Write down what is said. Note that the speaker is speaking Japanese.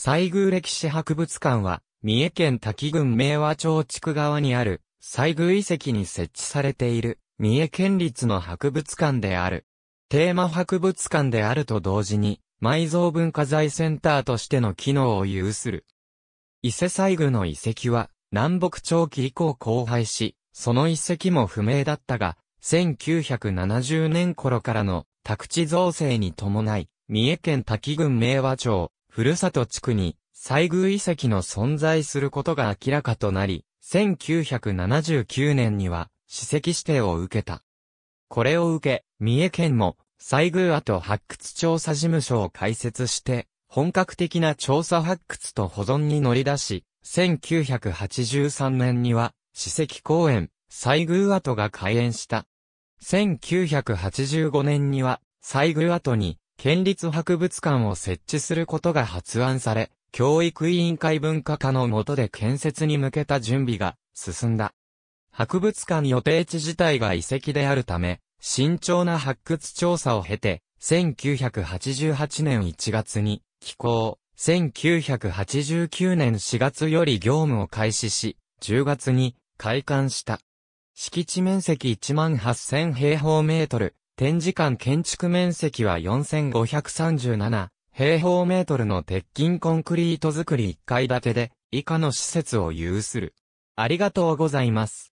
西宮歴史博物館は、三重県滝郡明和町地区側にある、西宮遺跡に設置されている、三重県立の博物館である。テーマ博物館であると同時に、埋蔵文化財センターとしての機能を有する。伊勢西宮の遺跡は、南北朝期以降荒廃し、その遺跡も不明だったが、1970年頃からの宅地造成に伴い、三重県滝郡明和町、ふるさと地区に、西宮遺跡の存在することが明らかとなり、1979年には、史跡指定を受けた。これを受け、三重県も、西宮跡発掘調査事務所を開設して、本格的な調査発掘と保存に乗り出し、1983年には、史跡公園、西宮跡が開園した。1985年には、西宮跡に、県立博物館を設置することが発案され、教育委員会文化課の下で建設に向けた準備が進んだ。博物館予定地自体が遺跡であるため、慎重な発掘調査を経て、1988年1月に寄港、1989年4月より業務を開始し、10月に開館した。敷地面積18,000平方メートル、展示館建築面積は4537平方メートルの鉄筋コンクリート作り1階建てで以下の施設を有する。ありがとうございます。